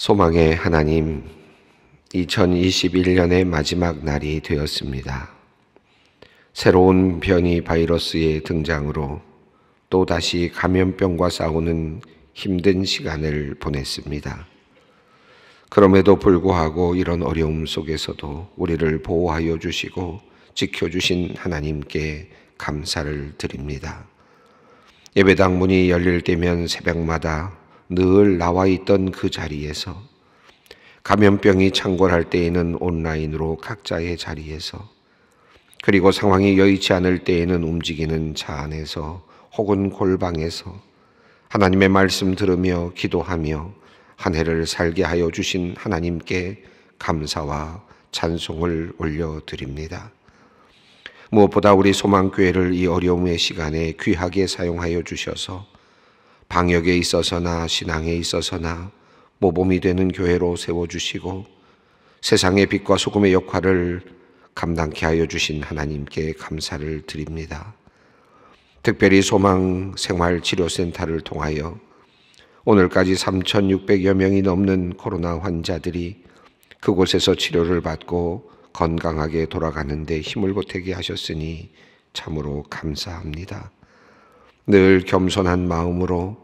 소망의 하나님, 2021년의 마지막 날이 되었습니다. 새로운 변이 바이러스의 등장으로 또다시 감염병과 싸우는 힘든 시간을 보냈습니다. 그럼에도 불구하고 이런 어려움 속에서도 우리를 보호하여 주시고 지켜주신 하나님께 감사를 드립니다. 예배당 문이 열릴 때면 새벽마다 늘 나와 있던 그 자리에서 감염병이 창궐할 때에는 온라인으로 각자의 자리에서 그리고 상황이 여의치 않을 때에는 움직이는 차 안에서 혹은 골방에서 하나님의 말씀 들으며 기도하며 한 해를 살게 하여 주신 하나님께 감사와 찬송을 올려드립니다. 무엇보다 우리 소망교회를 이 어려움의 시간에 귀하게 사용하여 주셔서 방역에 있어서나 신앙에 있어서나 모범이 되는 교회로 세워주시고 세상의 빛과 소금의 역할을 감당케 하여 주신 하나님께 감사를 드립니다. 특별히 소망 생활치료센터를 통하여 오늘까지 3,600여 명이 넘는 코로나 환자들이 그곳에서 치료를 받고 건강하게 돌아가는데 힘을 보태게 하셨으니 참으로 감사합니다. 늘 겸손한 마음으로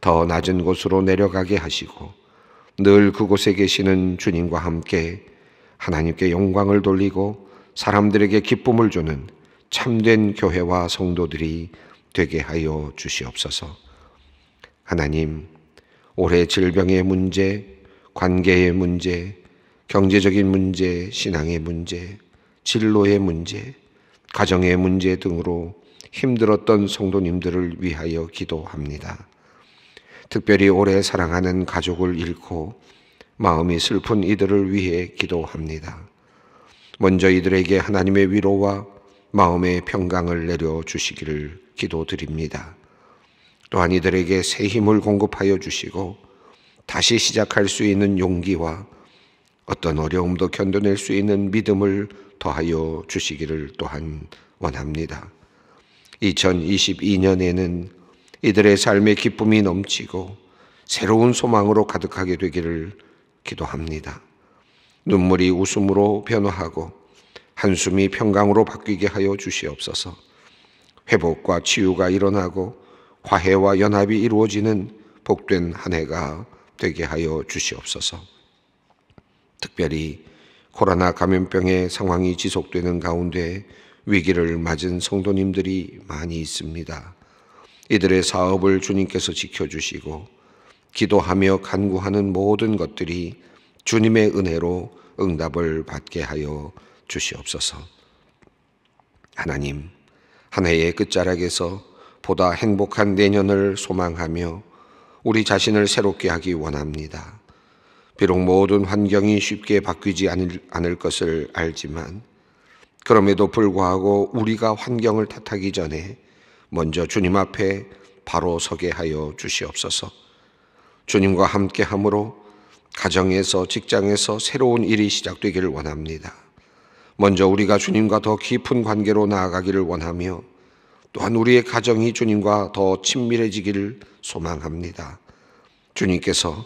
더 낮은 곳으로 내려가게 하시고 늘 그곳에 계시는 주님과 함께 하나님께 영광을 돌리고 사람들에게 기쁨을 주는 참된 교회와 성도들이 되게 하여 주시옵소서. 하나님, 올해 질병의 문제, 관계의 문제, 경제적인 문제, 신앙의 문제, 진로의 문제, 가정의 문제 등으로 힘들었던 성도님들을 위하여 기도합니다. 특별히 오래 사랑하는 가족을 잃고 마음이 슬픈 이들을 위해 기도합니다. 먼저 이들에게 하나님의 위로와 마음의 평강을 내려 주시기를 기도드립니다. 또한 이들에게 새 힘을 공급하여 주시고 다시 시작할 수 있는 용기와 어떤 어려움도 견뎌낼 수 있는 믿음을 더하여 주시기를 또한 원합니다. 2022년에는 이들의 삶의 기쁨이 넘치고 새로운 소망으로 가득하게 되기를 기도합니다. 눈물이 웃음으로 변화하고 한숨이 평강으로 바뀌게 하여 주시옵소서. 회복과 치유가 일어나고 화해와 연합이 이루어지는 복된 한 해가 되게 하여 주시옵소서. 특별히 코로나 감염병의 상황이 지속되는 가운데 위기를 맞은 성도님들이 많이 있습니다. 이들의 사업을 주님께서 지켜주시고 기도하며 간구하는 모든 것들이 주님의 은혜로 응답을 받게 하여 주시옵소서. 하나님, 한 해의 끝자락에서 보다 행복한 내년을 소망하며 우리 자신을 새롭게 하기 원합니다. 비록 모든 환경이 쉽게 바뀌지 않을, 않을 것을 알지만 그럼에도 불구하고 우리가 환경을 탓하기 전에 먼저 주님 앞에 바로 서게 하여 주시옵소서. 주님과 함께 함으로 가정에서 직장에서 새로운 일이 시작되기를 원합니다. 먼저 우리가 주님과 더 깊은 관계로 나아가기를 원하며 또한 우리의 가정이 주님과 더 친밀해지기를 소망합니다. 주님께서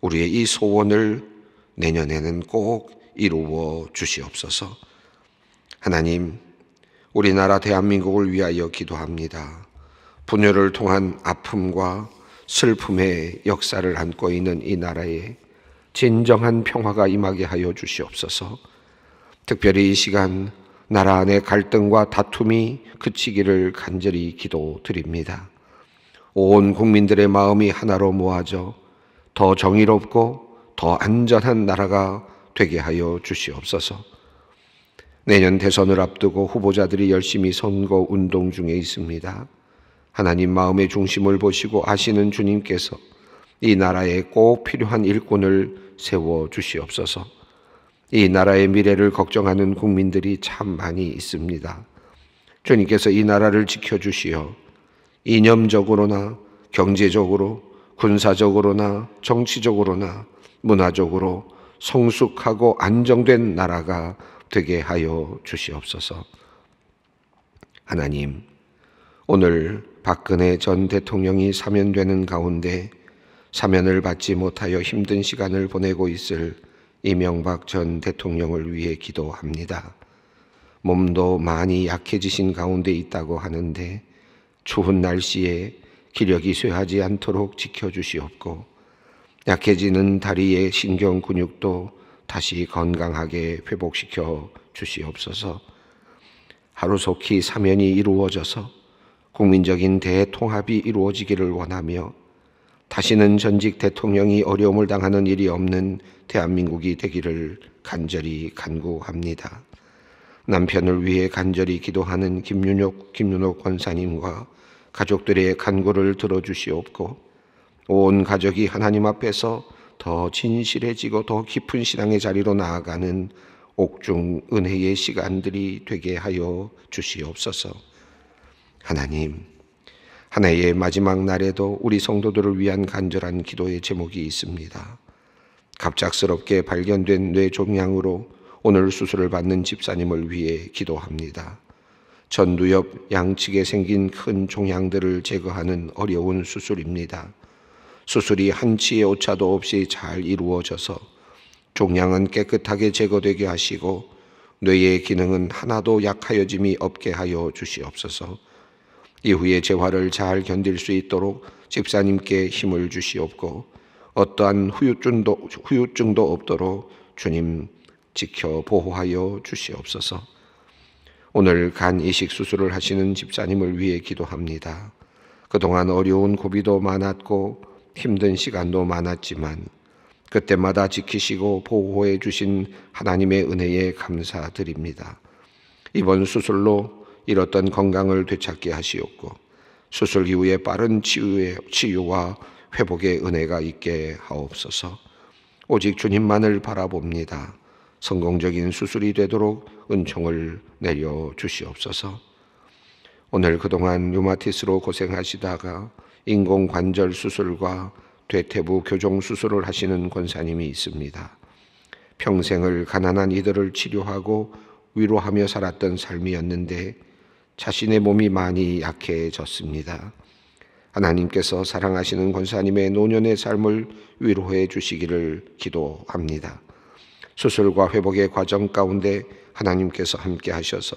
우리의 이 소원을 내년에는 꼭 이루어 주시옵소서. 하나님, 우리나라 대한민국을 위하여 기도합니다. 분열을 통한 아픔과 슬픔의 역사를 안고 있는 이 나라에 진정한 평화가 임하게 하여 주시옵소서. 특별히 이 시간 나라 안의 갈등과 다툼이 그치기를 간절히 기도드립니다. 온 국민들의 마음이 하나로 모아져 더 정의롭고 더 안전한 나라가 되게 하여 주시옵소서. 내년 대선을 앞두고 후보자들이 열심히 선거 운동 중에 있습니다. 하나님 마음의 중심을 보시고 아시는 주님께서 이 나라에 꼭 필요한 일꾼을 세워 주시옵소서. 이 나라의 미래를 걱정하는 국민들이 참 많이 있습니다. 주님께서 이 나라를 지켜주시어 이념적으로나 경제적으로 군사적으로나 정치적으로나 문화적으로 성숙하고 안정된 나라가 되게 하여 주시옵소서. 하나님, 오늘 박근혜 전 대통령이 사면되는 가운데 사면을 받지 못하여 힘든 시간을 보내고 있을 이명박 전 대통령을 위해 기도합니다. 몸도 많이 약해지신 가운데 있다고 하는데 추운 날씨에 기력이 쇠하지 않도록 지켜주시옵고 약해지는 다리의 신경 근육도 다시 건강하게 회복시켜 주시옵소서. 하루속히 사면이 이루어져서 국민적인 대통합이 이루어지기를 원하며 다시는 전직 대통령이 어려움을 당하는 일이 없는 대한민국이 되기를 간절히 간구합니다. 남편을 위해 간절히 기도하는 김윤옥, 김윤옥 권사님과 가족들의 간구를 들어주시옵고 온 가족이 하나님 앞에서 더 진실해지고 더 깊은 신앙의 자리로 나아가는 옥중 은혜의 시간들이 되게 하여 주시옵소서. 하나님, 하나의 마지막 날에도 우리 성도들을 위한 간절한 기도의 제목이 있습니다. 갑작스럽게 발견된 뇌종양으로 오늘 수술을 받는 집사님을 위해 기도합니다. 전두엽 양측에 생긴 큰 종양들을 제거하는 어려운 수술입니다. 수술이 한치의 오차도 없이 잘 이루어져서 종양은 깨끗하게 제거되게 하시고 뇌의 기능은 하나도 약하여짐이 없게 하여 주시옵소서. 이후에 재활을잘 견딜 수 있도록 집사님께 힘을 주시옵고 어떠한 후유증도, 후유증도 없도록 주님 지켜 보호하여 주시옵소서. 오늘 간 이식 수술을 하시는 집사님을 위해 기도합니다. 그동안 어려운 고비도 많았고 힘든 시간도 많았지만 그때마다 지키시고 보호해 주신 하나님의 은혜에 감사드립니다. 이번 수술로 잃었던 건강을 되찾게 하시옵고 수술 이후에 빠른 치유의, 치유와 회복의 은혜가 있게 하옵소서. 오직 주님만을 바라봅니다. 성공적인 수술이 되도록 은총을 내려 주시옵소서. 오늘 그동안 류마티스로 고생하시다가 인공관절 수술과 대퇴부 교정 수술을 하시는 권사님이 있습니다. 평생을 가난한 이들을 치료하고 위로하며 살았던 삶이었는데 자신의 몸이 많이 약해졌습니다. 하나님께서 사랑하시는 권사님의 노년의 삶을 위로해 주시기를 기도합니다. 수술과 회복의 과정 가운데 하나님께서 함께 하셔서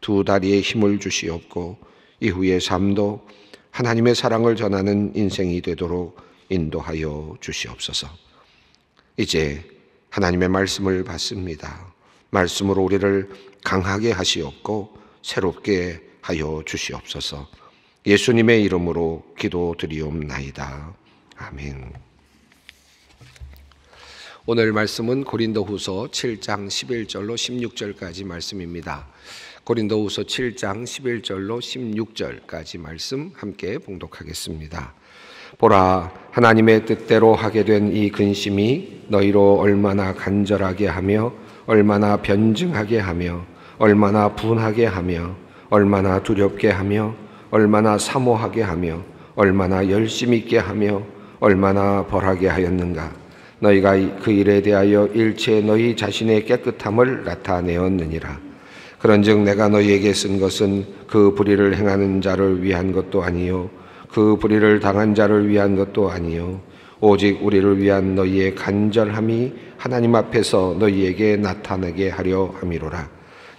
두 다리에 힘을 주시옵고 이후의 삶도 하나님의 사랑을 전하는 인생이 되도록 인도하여 주시옵소서. 이제 하나님의 말씀을 받습니다. 말씀으로 우리를 강하게 하시옵고 새롭게 하여 주시옵소서. 예수님의 이름으로 기도드리옵나이다. 아멘. 오늘 말씀은 고린도후서 7장 11절로 16절까지 말씀입니다. 고린도후서 7장 11절로 16절까지 말씀 함께 봉독하겠습니다. 보라 하나님의 뜻대로 하게 된 이 근심이 너희로 얼마나 간절하게 하며 얼마나 변증하게 하며 얼마나 분하게 하며 얼마나 두렵게 하며 얼마나 사모하게 하며 얼마나 열심 있게 하며 얼마나 벌하게 하였는가 너희가 그 일에 대하여 일체 너희 자신의 깨끗함을 나타내었느니라 그런즉 내가 너희에게 쓴 것은 그 불의를 행하는 자를 위한 것도 아니요 그 불의를 당한 자를 위한 것도 아니요 오직 우리를 위한 너희의 간절함이 하나님 앞에서 너희에게 나타나게 하려 함이로라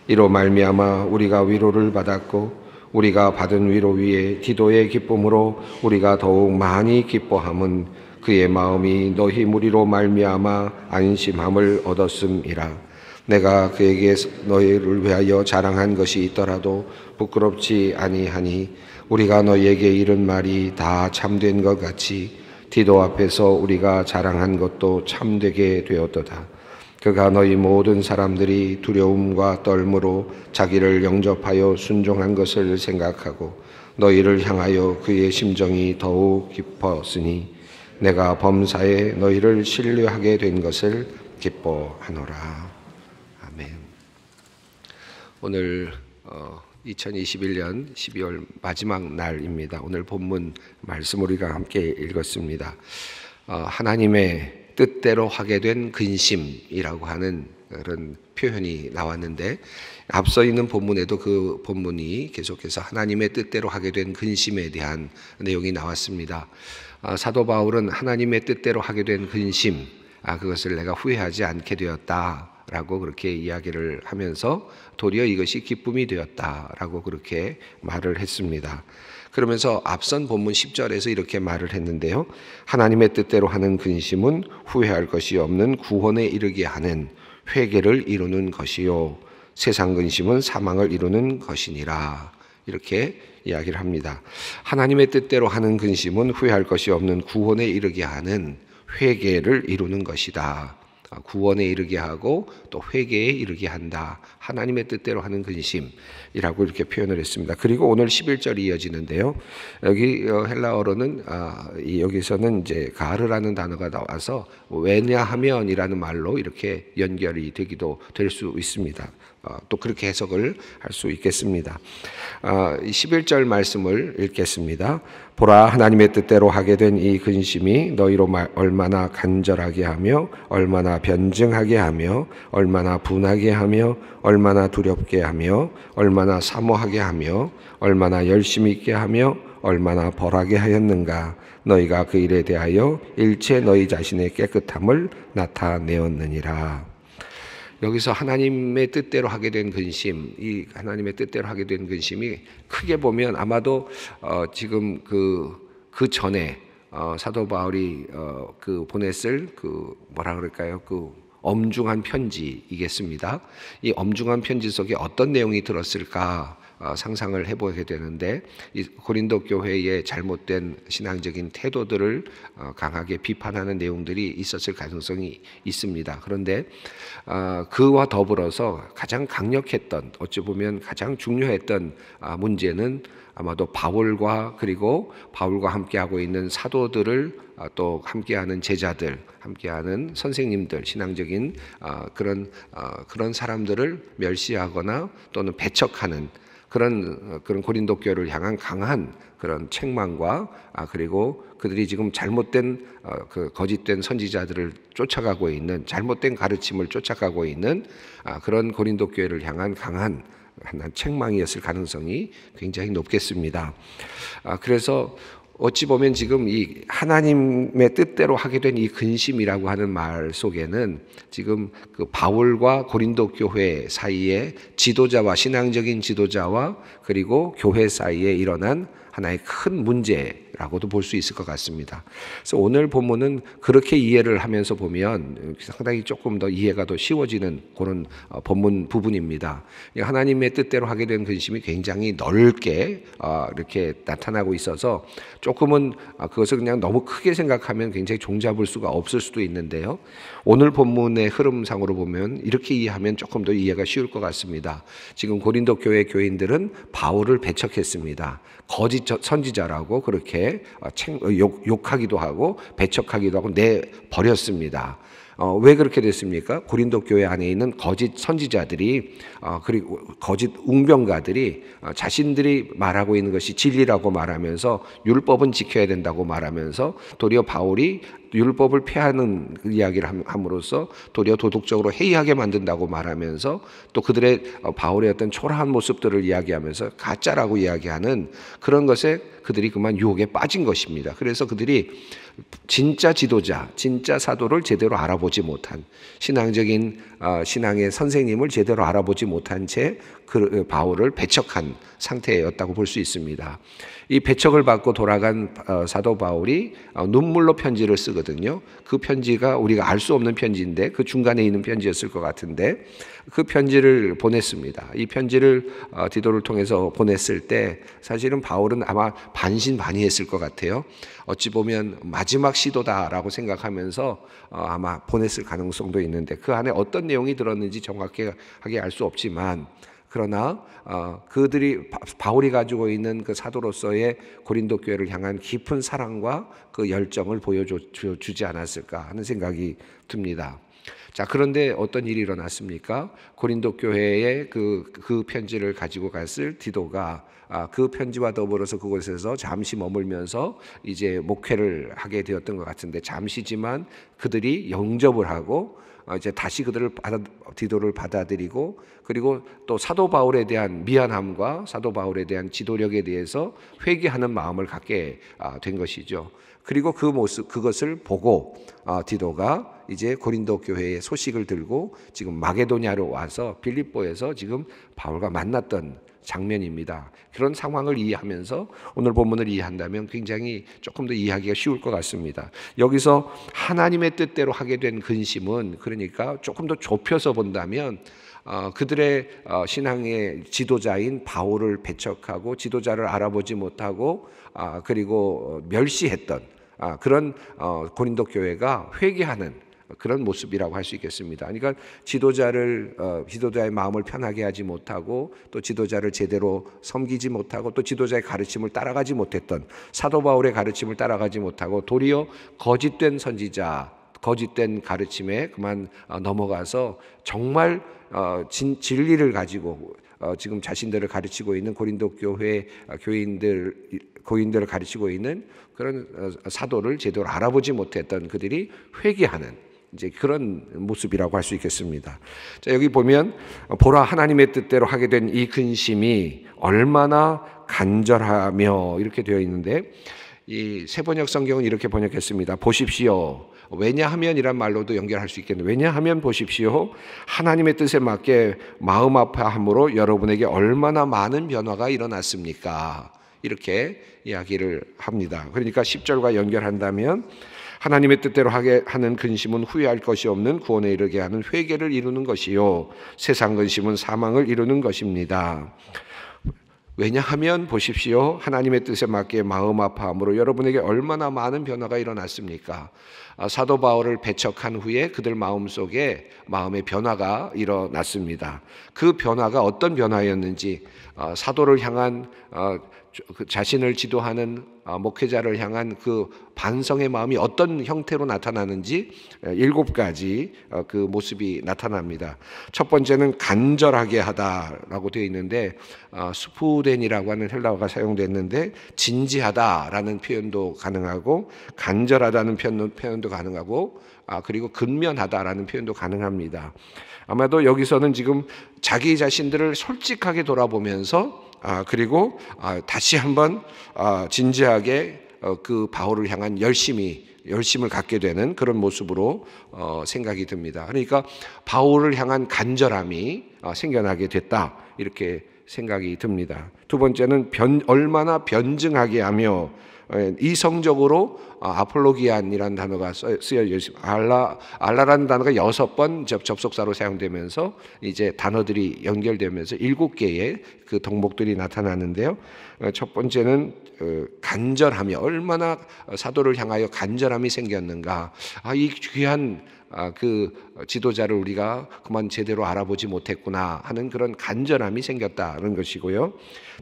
이로 말미암아 우리가 위로를 받았고 우리가 받은 위로 위에 기도의 기쁨으로 우리가 더욱 많이 기뻐함은 그의 마음이 너희 무리로 말미암아 안심함을 얻었음이라 내가 그에게 너희를 위하여 자랑한 것이 있더라도 부끄럽지 아니하니 우리가 너희에게 이런 말이 다 참된 것 같이 디도 앞에서 우리가 자랑한 것도 참되게 되었도다. 그가 너희 모든 사람들이 두려움과 떨므로 자기를 영접하여 순종한 것을 생각하고 너희를 향하여 그의 심정이 더욱 깊었으니 내가 범사에 너희를 신뢰하게 된 것을 기뻐하노라. 오늘 2021년 어, 12월 마지막 날입니다. 오늘 본문 말씀 우리가 함께 읽었습니다. 어, 하나님의 뜻대로 하게 된 근심이라고 하는 그런 표현이 나왔는데 앞서 있는 본문에도 그 본문이 계속해서 하나님의 뜻대로 하게 된 근심에 대한 내용이 나왔습니다. 어, 사도 바울은 하나님의 뜻대로 하게 된 근심, 아, 그것을 내가 후회하지 않게 되었다. 라고 그렇게 이야기를 하면서 도리어 이것이 기쁨이 되었다라고 그렇게 말을 했습니다. 그러면서 앞선 본문 10절에서 이렇게 말을 했는데요. 하나님의 뜻대로 하는 근심은 후회할 것이 없는 구원에 이르게 하는 회개를 이루는 것이요. 세상 근심은 사망을 이루는 것이니라. 이렇게 이야기를 합니다. 하나님의 뜻대로 하는 근심은 후회할 것이 없는 구원에 이르게 하는 회개를 이루는 것이다. 아, 구원에 이르게 하고 또 회개에 이르게 한다. 하나님의 뜻대로 하는 근심이라고 이렇게 표현을 했습니다. 그리고 오늘 11절이 이어지는데요. 여기 어, 헬라어로는 아, 여기서는 이제 가르라는 단어가 나와서 왜냐하면이라는 말로 이렇게 연결이 되기도 될 수 있습니다. 어, 또 그렇게 해석을 할 수 있겠습니다. 11절 어, 말씀을 읽겠습니다. 보라 하나님의 뜻대로 하게 된 이 근심이 너희로 얼마나 간절하게 하며 얼마나 변증하게 하며 얼마나 분하게 하며 얼마나 두렵게 하며 얼마나 사모하게 하며 얼마나 열심히 있게 하며 얼마나 벌하게 하였는가 너희가 그 일에 대하여 일체 너희 자신의 깨끗함을 나타내었느니라. 여기서 하나님의 뜻대로 하게 된 근심, 이 하나님의 뜻대로 하게 된 근심이 크게 보면 아마도 어, 지금 그, 그 전에 어, 사도 바울이 어, 그 보냈을 그 뭐라 그럴까요? 그 엄중한 편지이겠습니다. 이 엄중한 편지 속에 어떤 내용이 들었을까? 어, 상상을 해보게 되는데 고린도 교회의 잘못된 신앙적인 태도들을 어, 강하게 비판하는 내용들이 있었을 가능성이 있습니다. 그런데 어, 그와 더불어서 가장 강력했던 어찌 보면 가장 중요했던 문제는 아마도 바울과 그리고 바울과 함께하고 있는 사도들을 또 함께하는 제자들, 함께하는 선생님들, 신앙적인 그런 그런 사람들을 멸시하거나 또는 배척하는 그런 그런 고린도 교를 회 향한 강한 그런 책망과 아 그리고 그들이 지금 잘못된 어, 그 거짓된 선지자들을 쫓아가고 있는 잘못된 가르침을 쫓아가고 있는 아 그런 고린도 교회를 향한 강한 한 책망이었을 가능성이 굉장히 높겠습니다. 아, 그래서 어찌 보면 지금 이 하나님의 뜻대로 하게 된 이 근심이라고 하는 말 속에는 지금 그 바울과 고린도 교회 사이에 지도자와 신앙적인 지도자와 그리고 교회 사이에 일어난 하나의 큰 문제 라고도 볼 수 있을 것 같습니다. 그래서 오늘 본문은 그렇게 이해를 하면서 보면 상당히 조금 더 이해가 더 쉬워지는 그런 어, 본문 부분입니다. 하나님의 뜻대로 하게 된 근심이 굉장히 넓게 어, 이렇게 나타나고 있어서 조금은 어, 그것을 그냥 너무 크게 생각하면 굉장히 종잡을 수가 없을 수도 있는데요. 오늘 본문의 흐름상으로 보면 이렇게 이해하면 조금 더 이해가 쉬울 것 같습니다. 지금 고린도 교회 교인들은 바울을 배척했습니다. 거짓 선지자라고 그렇게 인생 어, 어, 욕, 하기도 하고 배척하기도 하고 내 버렸습니다. 어, 왜 그렇게 됐습니까? 고린도 교회 안에 있는 거짓 선지자들이 어, 그리고 거짓 웅병가들이 어, 자신들이 말하고 있는 것이 진리라고 말하면서 율법은 지켜야 된다고 말하면서 도리어 바울이 율법을 폐하는 그 이야기를 함으로써 도리어 도덕적으로 해이하게 만든다고 말하면서 또 그들의 어, 바울의 어떤 초라한 모습들을 이야기하면서 가짜라고 이야기하는 그런 것에 그들이 그만 유혹에 빠진 것입니다. 그래서 그들이 진짜 지도자, 진짜 사도를 제대로 알아보지 못한 신앙적인 어, 신앙의 선생님을 제대로 알아보지 못한 채그 어, 바울을 배척한 상태였다고 볼 수 있습니다. 이 배척을 받고 돌아간 사도 바울이 눈물로 편지를 쓰 편지거든요. 그 편지가 우리가 알 수 없는 편지인데 그 중간에 있는 편지였을 것 같은데 그 편지를 보냈습니다. 이 편지를 어, 디도를 통해서 보냈을 때 사실은 바울은 아마 반신반의했을 것 같아요. 어찌 보면 마지막 시도다라고 생각하면서 어, 아마 보냈을 가능성도 있는데 그 안에 어떤 내용이 들었는지 정확하게 알 수 없지만 그러나 어, 그들이 바울이 가지고 있는 그 사도로서의 고린도 교회를 향한 깊은 사랑과 그 열정을 보여주지 않았을까 하는 생각이 듭니다. 자, 그런데 어떤 일이 일어났습니까? 고린도 교회에 그, 그 편지를 가지고 갔을 디도가 아, 그 편지와 더불어서 그곳에서 잠시 머물면서 이제 목회를 하게 되었던 것 같은데 잠시지만 그들이 영접을 하고 어, 이제 다시 그들을 받아, 디도를 받아들이고 그리고 또 사도 바울에 대한 미안함과 사도 바울에 대한 지도력에 대해서 회개하는 마음을 갖게 아, 된 것이죠. 그리고 그 모습 그것을 보고 아, 디도가 이제 고린도 교회의 소식을 들고 지금 마게도냐로 와서 빌립보에서 지금 바울과 만났던 장면입니다. 그런 상황을 이해하면서 오늘 본문을 이해한다면 굉장히 조금 더 이해하기가 쉬울 것 같습니다. 여기서 하나님의 뜻대로 하게 된 근심은 그러니까 조금 더 좁혀서 본다면 어, 그들의 어, 신앙의 지도자인 바울을 배척하고 지도자를 알아보지 못하고 아, 그리고 멸시했던 아, 그런 어, 고린도 교회가 회개하는 그런 모습이라고 할 수 있겠습니다. 그러니까 지도자를 어, 지도자의 마음을 편하게 하지 못하고 또 지도자를 제대로 섬기지 못하고 또 지도자의 가르침을 따라가지 못했던 사도 바울의 가르침을 따라가지 못하고 도리어 거짓된 선지자 거짓된 가르침에 그만 어, 넘어가서 정말 어, 진, 진리를 가지고 어, 지금 자신들을 가르치고 있는 고린도 교회 교인들 고인들을 가르치고 있는 그런 사도를 제대로 알아보지 못했던 그들이 회개하는 이제 그런 모습이라고 할 수 있겠습니다. 자, 여기 보면 보라 하나님의 뜻대로 하게 된 이 근심이 얼마나 간절하며 이렇게 되어 있는데 이 세번역 성경은 이렇게 번역했습니다. 보십시오. 왜냐하면이란 말로도 연결할 수있겠는데 왜냐하면 보십시오. 하나님의 뜻에 맞게 마음 아파함으로 여러분에게 얼마나 많은 변화가 일어났습니까? 이렇게 이야기를 합니다. 그러니까 10절과 연결한다면 하나님의 뜻대로 하게 하는 근심은 후회할 것이 없는 구원에 이르게 하는 회개를 이루는 것이요. 세상 근심은 사망을 이루는 것입니다. 왜냐하면 보십시오. 하나님의 뜻에 맞게 마음 아파함으로 여러분에게 얼마나 많은 변화가 일어났습니까? 아, 사도 바울을 배척한 후에 그들 마음 속에 마음의 변화가 일어났습니다. 그 변화가 어떤 변화였는지 아, 사도를 향한 아, 그 자신을 지도하는 아, 목회자를 향한 그 반성의 마음이 어떤 형태로 나타나는지 일곱 가지 어, 그 모습이 나타납니다. 첫 번째는 간절하게 하다라고 되어 있는데 아, 스푸덴이라고 하는 헬라어가 사용됐는데 진지하다라는 표현도 가능하고 간절하다는 표현도 가능하고 아, 그리고 근면하다라는 표현도 가능합니다. 아마도 여기서는 지금 자기 자신들을 솔직하게 돌아보면서 아, 그리고 아, 다시 한번 아, 진지하게 어, 그 바울을 향한 열심히 열심을 갖게 되는 그런 모습으로 어, 생각이 듭니다. 그러니까 바울을 향한 간절함이 어, 생겨나게 됐다 이렇게 생각이 듭니다. 두 번째는 변, 얼마나 변증하게 하며 예, 이성적으로 아, 아폴로기안이라는 단어가 쓰여져 있습니다. 알라 알라라는 단어가 여섯 번 접속사로 사용되면서 이제 단어들이 연결되면서 일곱 개의 그 동목들이 나타나는데요. 어, 첫 번째는 어, 간절함이 얼마나 사도를 향하여 간절함이 생겼는가. 아, 이 귀한 아, 그 지도자를 우리가 그만 제대로 알아보지 못했구나 하는 그런 간절함이 생겼다는 것이고요.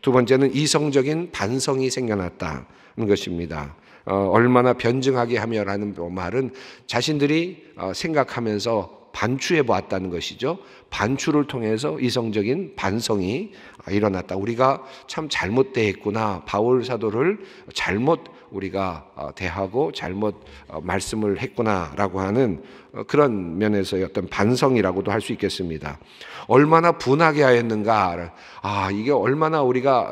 두 번째는 이성적인 반성이 생겨났다는 것입니다. 어, 얼마나 변증하게 하며라는 말은 자신들이 어, 생각하면서 반추해 보았다는 것이죠. 반추를 통해서 이성적인 반성이 일어났다. 우리가 참 잘못되었구나. 바울 사도를 잘못 우리가 어, 대하고 잘못 어, 말씀을 했구나라고 하는 어, 그런 면에서의 어떤 반성이라고도 할 수 있겠습니다. 얼마나 분하게 하였는가. 아, 이게 얼마나 우리가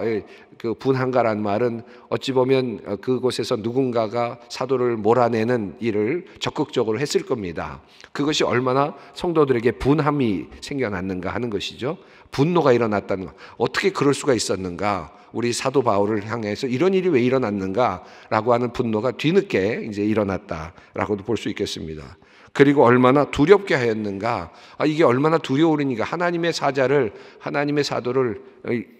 그 분한가란 말은 어찌 보면 그곳에서 누군가가 사도를 몰아내는 일을 적극적으로 했을 겁니다. 그것이 얼마나 성도들에게 분함이 생겨났는가 하는 것이죠. 분노가 일어났다는 것. 어떻게 그럴 수가 있었는가? 우리 사도 바울을 향해서 이런 일이 왜 일어났는가라고 하는 분노가 뒤늦게 이제 일어났다라고도 볼 수 있겠습니다. 그리고 얼마나 두렵게 하였는가. 아, 이게 얼마나 두려우니까 하나님의 사자를 하나님의 사도를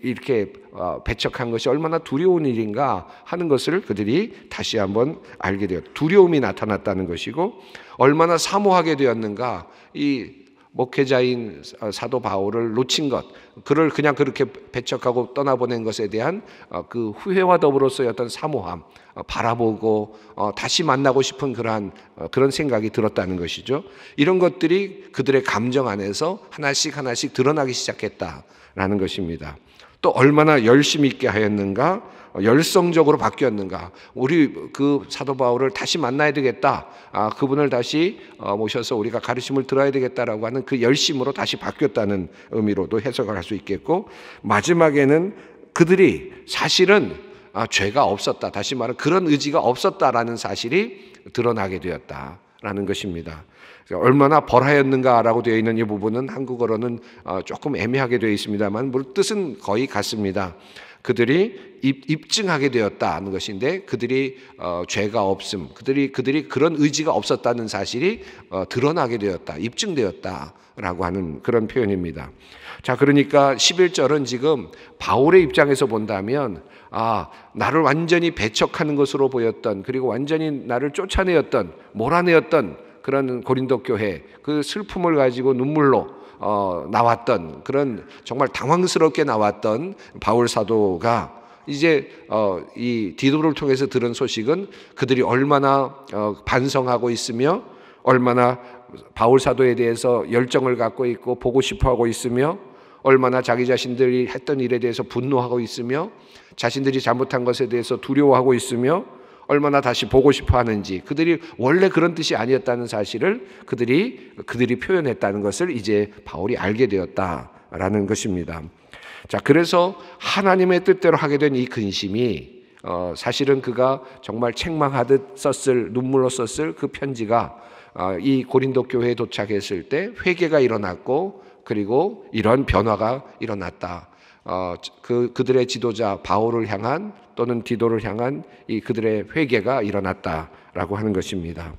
이렇게 어, 배척한 것이 얼마나 두려운 일인가 하는 것을 그들이 다시 한번 알게 되었. 두려움이 나타났다는 것이고 얼마나 사모하게 되었는가. 이 목회자인 어, 사도 바울을 놓친 것, 그를 그냥 그렇게 배척하고 떠나보낸 것에 대한 어, 그 후회와 더불어서의 어떤 사모함, 어, 바라보고 다시 만나고 싶은 그러한 그런 생각이 들었다는 것이죠. 이런 것들이 그들의 감정 안에서 하나씩 하나씩 드러나기 시작했다라는 것입니다. 또 얼마나 열심 히 있게 하였는가 어, 열성적으로 바뀌었는가? 우리 그 사도 바울을 다시 만나야 되겠다. 아, 그분을 다시 어, 모셔서 우리가 가르침을 들어야 되겠다라고 하는 그 열심으로 다시 바뀌었다는 의미로도 해석을 할 수 있겠고 마지막에는 그들이 사실은 아, 죄가 없었다. 다시 말해 그런 의지가 없었다라는 사실이 드러나게 되었다라는 것입니다. 얼마나 벌하였는가라고 되어 있는 이 부분은 한국어로는 어, 조금 애매하게 되어 있습니다만, 물 뜻은 거의 같습니다. 그들이 입, 증하게 되었다는 것인데 그들이 어, 죄가 없음, 그들이 그들이 그런 의지가 없었다는 사실이 어, 드러나게 되었다, 입증되었다라고 하는 그런 표현입니다. 자, 그러니까 11절은 지금 바울의 입장에서 본다면 아, 나를 완전히 배척하는 것으로 보였던 그리고 완전히 나를 쫓아내었던 몰아내었던 그런 고린도 교회 그 슬픔을 가지고 눈물로 어, 나왔던 그런 정말 당황스럽게 나왔던 바울 사도가 이제 어, 이 디도를 통해서 들은 소식은 그들이 얼마나 어, 반성하고 있으며 얼마나 바울 사도에 대해서 열정을 갖고 있고 보고 싶어하고 있으며 얼마나 자기 자신들이 했던 일에 대해서 분노하고 있으며 자신들이 잘못한 것에 대해서 두려워하고 있으며 얼마나 다시 보고 싶어 하는지 그들이 원래 그런 뜻이 아니었다는 사실을 그들이 그들이 표현했다는 것을 이제 바울이 알게 되었다라는 것입니다. 자, 그래서 하나님의 뜻대로 하게 된 이 근심이 어, 사실은 그가 정말 책망하듯 썼을 눈물로 썼을 그 편지가 어, 이 고린도 교회에 도착했을 때 회개가 일어났고 그리고 이런 변화가 일어났다. 어, 그 그들의 지도자 바울을 향한 또는 디도를 향한 이 그들의 회개가 일어났다라고 하는 것입니다.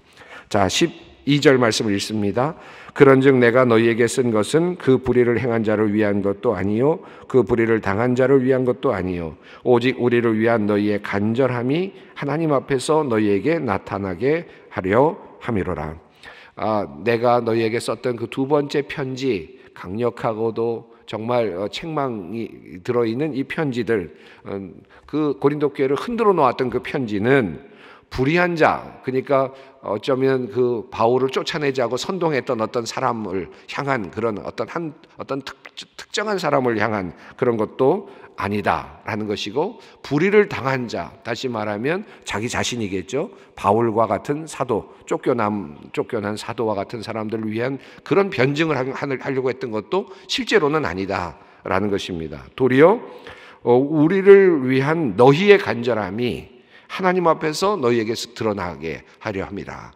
자, 12절 말씀을 읽습니다. 그런즉 내가 너희에게 쓴 것은 그 불의를 행한 자를 위한 것도 아니요 그 불의를 당한 자를 위한 것도 아니요 오직 우리를 위한 너희의 간절함이 하나님 앞에서 너희에게 나타나게 하려 함이로라. 아, 내가 너희에게 썼던 그 두 번째 편지 강력하고도 정말 어, 책망이 들어있는 이 편지들, 어, 그 고린도 교회를 흔들어 놓았던 그 편지는 불의한 자, 그러니까 어쩌면 그 바울을 쫓아내자고 선동했던 어떤 사람을 향한 그런 어떤 한 어떤 특, 특정한 사람을 향한 그런 것도 아니다라는 것이고 불의를 당한 자 다시 말하면 자기 자신이겠죠 바울과 같은 사도 쫓겨남 쫓겨난 사도와 같은 사람들을 위한 그런 변증을 하려고 했던 것도 실제로는 아니다라는 것입니다 도리어 어, 우리를 위한 너희의 간절함이 하나님 앞에서 너희에게 드러나게 하려 합니다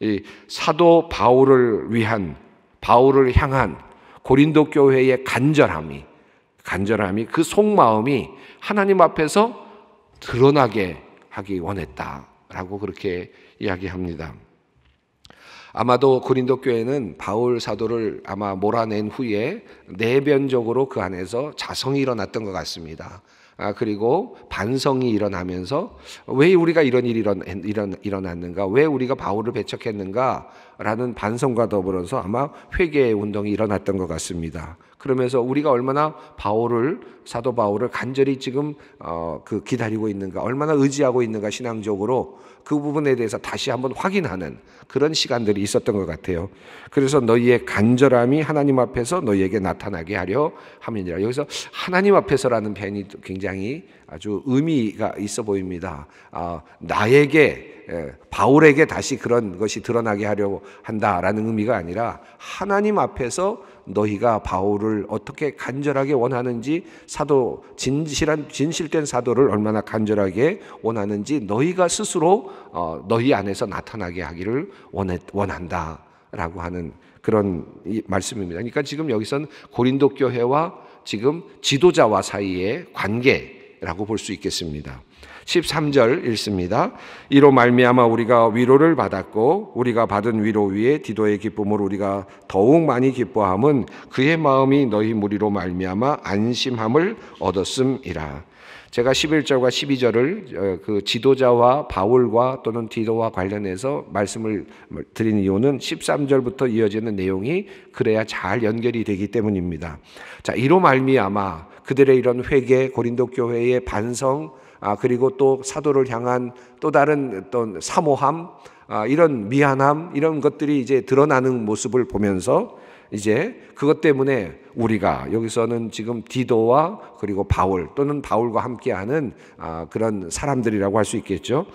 이 사도 바울을 위한 바울을 향한 고린도 교회의 간절함이 간절함이 그 속마음이 하나님 앞에서 드러나게 하기 원했다라고 그렇게 이야기합니다. 아마도 고린도 교회는 바울 사도를 아마 몰아낸 후에 내변적으로그 안에서 자성이 일어났던 것 같습니다. 아, 그리고 반성이 일어나면서 왜 우리가 이런 일이 일어, 일어, 일어났는가, 왜 우리가 바울을 배척했는가라는 반성과 더불어서 아마 회개의 운동이 일어났던 것 같습니다. 그러면서 우리가 얼마나 바울을 사도 바울을 간절히 지금 어, 그 기다리고 있는가, 얼마나 의지하고 있는가 신앙적으로 그 부분에 대해서 다시 한번 확인하는 그런 시간들이 있었던 것 같아요. 그래서 너희의 간절함이 하나님 앞에서 너희에게 나타나게 하려 함이니라. 여기서 하나님 앞에서라는 표현이 굉장히 아주 의미가 있어 보입니다. 아, 나에게 예, 바울에게 다시 그런 것이 드러나게 하려 한다라는 의미가 아니라 하나님 앞에서 너희가 바울을 어떻게 간절하게 원하는지 사도 진실한 진실된 사도를 얼마나 간절하게 원하는지 너희가 스스로 어, 너희 안에서 나타나게 하기를 원한다라고 해원 하는 그런 이 말씀입니다. 그러니까 지금 여기선 고린도 교회와 지금 지도자와 사이의 관계라고 볼 수 있겠습니다. 13절 읽습니다. 이로 말미암아 우리가 위로를 받았고 우리가 받은 위로 위에 디도의 기쁨을 우리가 더욱 많이 기뻐함은 그의 마음이 너희 무리로 말미암아 안심함을 얻었음이라. 제가 11절과 12절을 어, 그 지도자와 바울과 또는 디도와 관련해서 말씀을 드린 이유는 13절부터 이어지는 내용이 그래야 잘 연결이 되기 때문입니다. 자, 이로 말미암아 그들의 이런 회개, 고린도 교회의 반성, 아, 그리고 또 사도를 향한 또 다른 어떤 사모함, 아, 이런 미안함, 이런 것들이 이제 드러나는 모습을 보면서 이제 그것 때문에 우리가 여기서는 지금 디도와 그리고 바울 또는 바울과 함께하는 아, 그런 사람들이라고 할 수 있겠죠.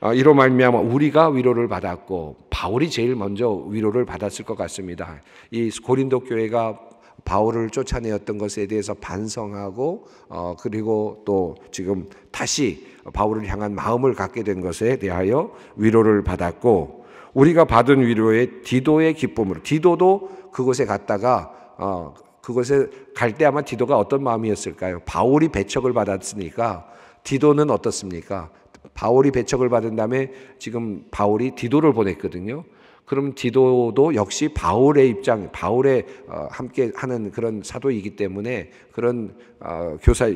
아, 이로 말미암아 우리가 위로를 받았고 바울이 제일 먼저 위로를 받았을 것 같습니다. 이 고린도 교회가 바울을 쫓아내었던 것에 대해서 반성하고 어, 그리고 또 지금 다시 바울을 향한 마음을 갖게 된 것에 대하여 위로를 받았고 우리가 받은 위로에 디도의 기쁨으로 디도도 그곳에 갔다가 어, 그곳에 갈 때 아마 디도가 어떤 마음이었을까요? 바울이 배척을 받았으니까 디도는 어떻습니까? 바울이 배척을 받은 다음에 지금 바울이 디도를 보냈거든요. 그럼 디도도 역시 바울의 입장, 바울의 어, 함께 하는 그런 사도이기 때문에 그런 어, 교사 어,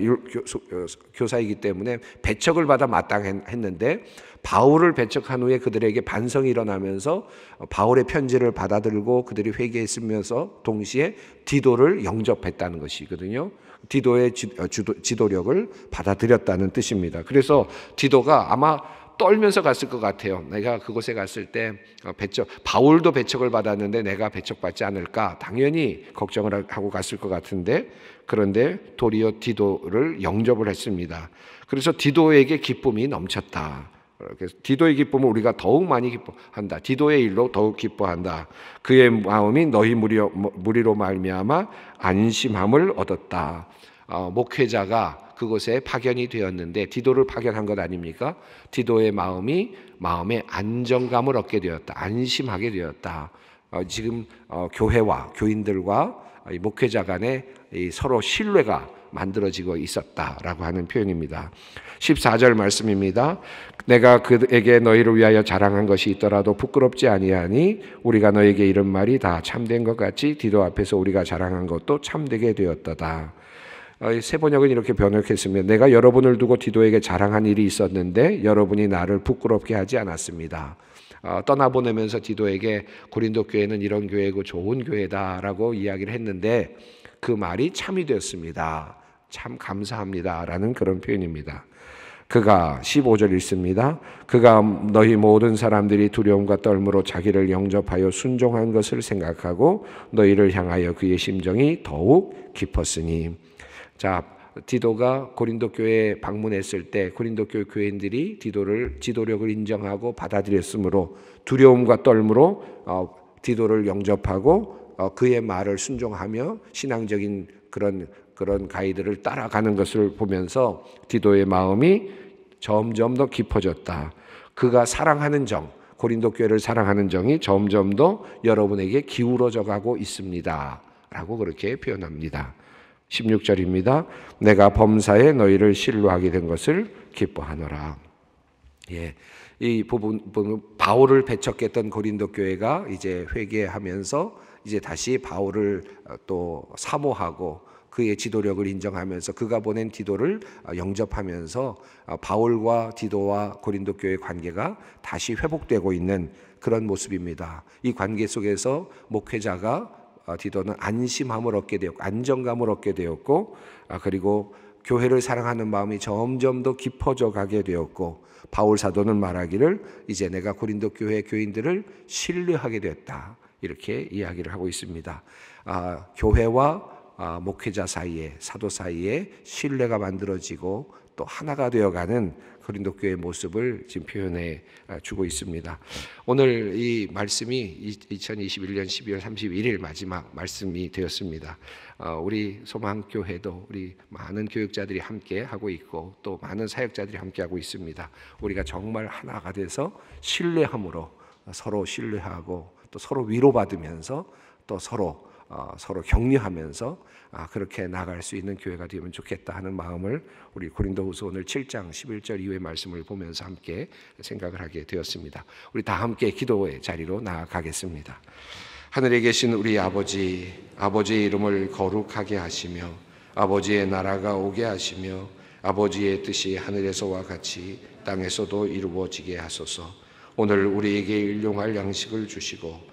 교사이기 때문에 배척을 받아 마땅했는데 바울을 배척한 후에 그들에게 반성이 일어나면서 어, 바울의 편지를 받아들고 그들이 회개했으면서 동시에 디도를 영접했다는 것이거든요. 디도의 지, 지도, 어, 지도력을 받아들였다는 뜻입니다. 그래서 디도가 아마 떨면서 갔을 것 같아요. 내가 그곳에 갔을 때 어, 배척, 바울도 배척을 받았는데 내가 배척받지 않을까 당연히 걱정을 하고 갔을 것 같은데 그런데 도리어 디도를 영접을 했습니다. 그래서 디도에게 기쁨이 넘쳤다. 그래서 디도의 기쁨을 우리가 더욱 많이 기뻐한다. 디도의 일로 더욱 기뻐한다. 그의 마음이 너희 뭐, 무리로 말미암아 안심함을 얻었다. 어, 목회자가 그곳에 파견이 되었는데 디도를 파견한 것 아닙니까? 디도의 마음이 마음의 안정감을 얻게 되었다. 안심하게 되었다. 어, 지금 어, 교회와 교인들과 목회자 간에 서로 신뢰가 만들어지고 있었다라고 하는 표현입니다. 14절 말씀입니다. 내가 그에게 너희를 위하여 자랑한 것이 있더라도 부끄럽지 아니하니 우리가 너에게 이런 말이 다 참된 것 같이 디도 앞에서 우리가 자랑한 것도 참되게 되었다다. 새 아, 번역은 이렇게 번역했습니다. 내가 여러분을 두고 디도에게 자랑한 일이 있었는데 여러분이 나를 부끄럽게 하지 않았습니다. 아, 떠나보내면서 디도에게 고린도 교회는 이런 교회고 좋은 교회다라고 이야기를 했는데 그 말이 참이 되었습니다. 참 감사합니다라는 그런 표현입니다. 그가 15절 읽습니다. 그가 너희 모든 사람들이 두려움과 떨므로 자기를 영접하여 순종한 것을 생각하고 너희를 향하여 그의 심정이 더욱 깊었으니 자, 디도가 고린도 교회에 방문했을 때 고린도 교회 교인들이 디도를 지도력을 인정하고 받아들였으므로 두려움과 떨므로 어, 디도를 영접하고 어, 그의 말을 순종하며 신앙적인 그런 그런 가이드를 따라가는 것을 보면서 디도의 마음이 점점 더 깊어졌다. 그가 사랑하는 정, 고린도 교회를 사랑하는 정이 점점 더 여러분에게 기울어져 가고 있습니다. 라고 그렇게 표현합니다. 16절입니다. 내가 범사에 너희를 실로하게 된 것을 기뻐하노라. 예. 이 부분, 부분 바울을 배척했던 고린도 교회가 이제 회개하면서 이제 다시 바울을 어, 또 사모하고 그의 지도력을 인정하면서 그가 보낸 디도를 어, 영접하면서 어, 바울과 디도와 고린도 교회의 관계가 다시 회복되고 있는 그런 모습입니다. 이 관계 속에서 목회자가 아, 디도는 안심함을 얻게 되었고 안정감을 얻게 되었고 아, 그리고 교회를 사랑하는 마음이 점점 더 깊어져 가게 되었고 바울 사도는 말하기를 이제 내가 고린도 교회 교인들을 신뢰하게 되었다 이렇게 이야기를 하고 있습니다. 아, 교회와 아, 목회자 사이에 사도 사이에 신뢰가 만들어지고 또 하나가 되어가는 그린도 교의 모습을 지금 표현해 아, 주고 있습니다. 오늘 이 말씀이 2021년 12월 31일 마지막 말씀이 되었습니다. 어, 우리 소망교회도 우리 많은 교육자들이 함께 하고 있고 또 많은 사역자들이 함께 하고 있습니다. 우리가 정말 하나가 돼서 신뢰함으로 서로 신뢰하고 또 서로 위로받으면서 또 서로 어, 서로 격려하면서 아, 그렇게 나갈 수 있는 교회가 되면 좋겠다 하는 마음을 우리 고린도후서 오늘 7장 11절 이후의 말씀을 보면서 함께 생각을 하게 되었습니다. 우리 다 함께 기도의 자리로 나아가겠습니다. 하늘에 계신 우리 아버지, 아버지의 이름을 거룩하게 하시며 아버지의 나라가 오게 하시며 아버지의 뜻이 하늘에서와 같이 땅에서도 이루어지게 하소서. 오늘 우리에게 일용할 양식을 주시고